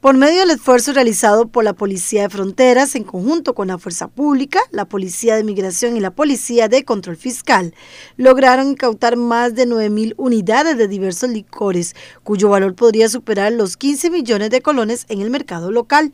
Por medio del esfuerzo realizado por la Policía de Fronteras en conjunto con la Fuerza Pública, la Policía de Migración y la Policía de Control Fiscal, lograron incautar más de 9.000 unidades de diversos licores, cuyo valor podría superar los 15 millones de colones en el mercado local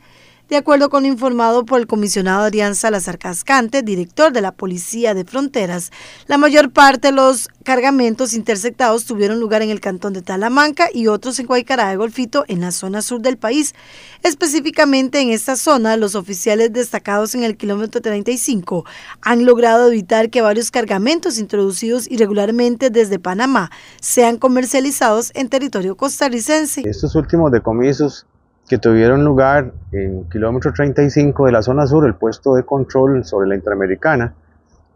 de acuerdo con informado por el comisionado Adrián Salazar Cascante, director de la Policía de Fronteras. La mayor parte de los cargamentos interceptados tuvieron lugar en el cantón de Talamanca y otros en Guaycará de Golfito, en la zona sur del país. Específicamente en esta zona, los oficiales destacados en el kilómetro 35 han logrado evitar que varios cargamentos introducidos irregularmente desde Panamá sean comercializados en territorio costarricense. Estos últimos decomisos que tuvieron lugar en kilómetro 35 de la zona sur, el puesto de control sobre la Interamericana,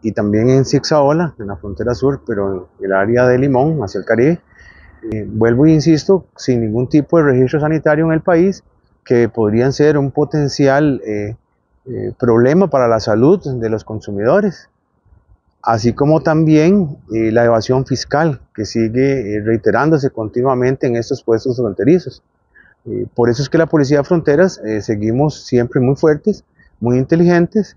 y también en Sixaola, en la frontera sur, pero en el área de Limón, hacia el Caribe. Eh, vuelvo e insisto, sin ningún tipo de registro sanitario en el país, que podrían ser un potencial eh, eh, problema para la salud de los consumidores, así como también la evasión fiscal, que sigue reiterándose continuamente en estos puestos fronterizos. Eh, por eso es que la Policía de Fronteras eh, seguimos siempre muy fuertes, muy inteligentes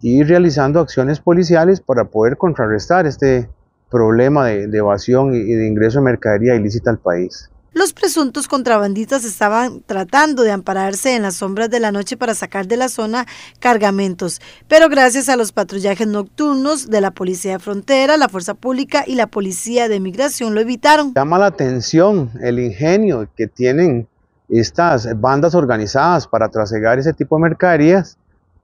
y realizando acciones policiales para poder contrarrestar este problema de, evasión y de ingreso de mercadería ilícita al país. Los presuntos contrabandistas estaban tratando de ampararse en las sombras de la noche para sacar de la zona cargamentos, pero gracias a los patrullajes nocturnos de la Policía de Frontera, la Fuerza Pública y la Policía de Migración lo evitaron. Llama la atención el ingenio que tienen estas bandas organizadas para trasegar ese tipo de mercaderías,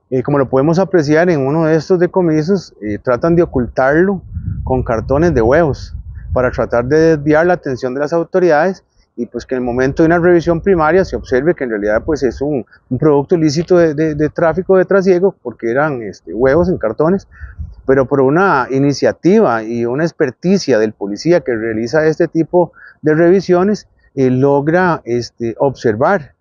eh, como lo podemos apreciar en uno de estos decomisos, eh, tratan de ocultarlo con cartones de huevos para tratar de desviar la atención de las autoridades y pues que en el momento de una revisión primaria se observe que en realidad pues es un, producto ilícito de, tráfico de trasiego porque eran este, huevos en cartones, pero por una iniciativa y una experticia del policía que realiza este tipo de revisiones, eh, logra este, observar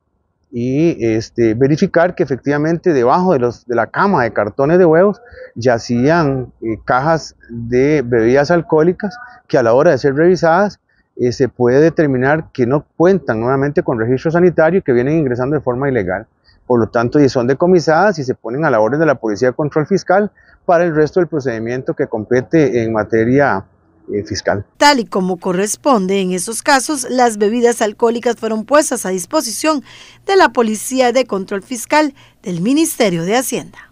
y este, verificar que efectivamente debajo de, los, de, la cama de cartones de huevos yacían eh, cajas de bebidas alcohólicas que a la hora de ser revisadas eh, se puede determinar que no cuentan nuevamente con registro sanitario y que vienen ingresando de forma ilegal. Por lo tanto, y son decomisadas y se ponen a la orden de la Policía de Control Fiscal para el resto del procedimiento que compete en materia eh, fiscal. Tal y como corresponde en esos casos, las bebidas alcohólicas fueron puestas a disposición de la Policía de Control Fiscal del Ministerio de Hacienda.